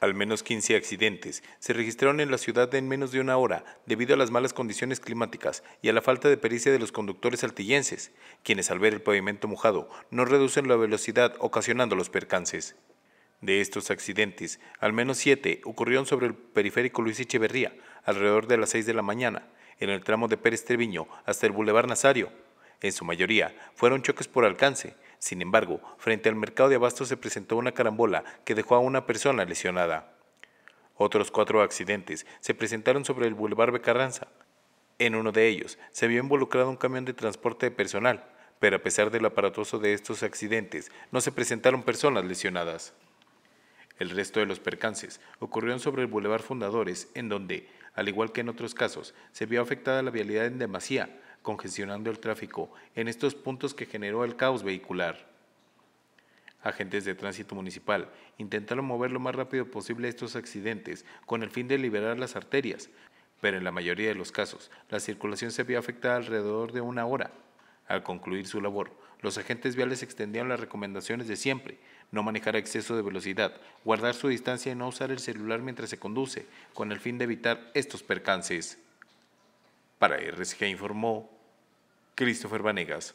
Al menos 15 accidentes se registraron en la ciudad en menos de una hora debido a las malas condiciones climáticas y a la falta de pericia de los conductores altillenses, quienes al ver el pavimento mojado no reducen la velocidad ocasionando los percances. De estos accidentes, al menos siete ocurrieron sobre el periférico Luis Echeverría alrededor de las 6 de la mañana, en el tramo de Pérez Treviño hasta el Boulevard Nazario. En su mayoría fueron choques por alcance, sin embargo, frente al mercado de abastos se presentó una carambola que dejó a una persona lesionada. Otros cuatro accidentes se presentaron sobre el Boulevard Becarranza. En uno de ellos se vio involucrado un camión de transporte de personal, pero a pesar del aparatoso de estos accidentes, no se presentaron personas lesionadas. El resto de los percances ocurrieron sobre el Boulevard Fundadores, en donde, al igual que en otros casos, se vio afectada la vialidad en demasía, congestionando el tráfico en estos puntos que generó el caos vehicular. Agentes de tránsito municipal intentaron mover lo más rápido posible estos accidentes con el fin de liberar las arterias, pero en la mayoría de los casos la circulación se vio afectada alrededor de una hora. Al concluir su labor, los agentes viales extendieron las recomendaciones de siempre, no manejar a exceso de velocidad, guardar su distancia y no usar el celular mientras se conduce, con el fin de evitar estos percances. Para RCG informó Christopher Vanegas.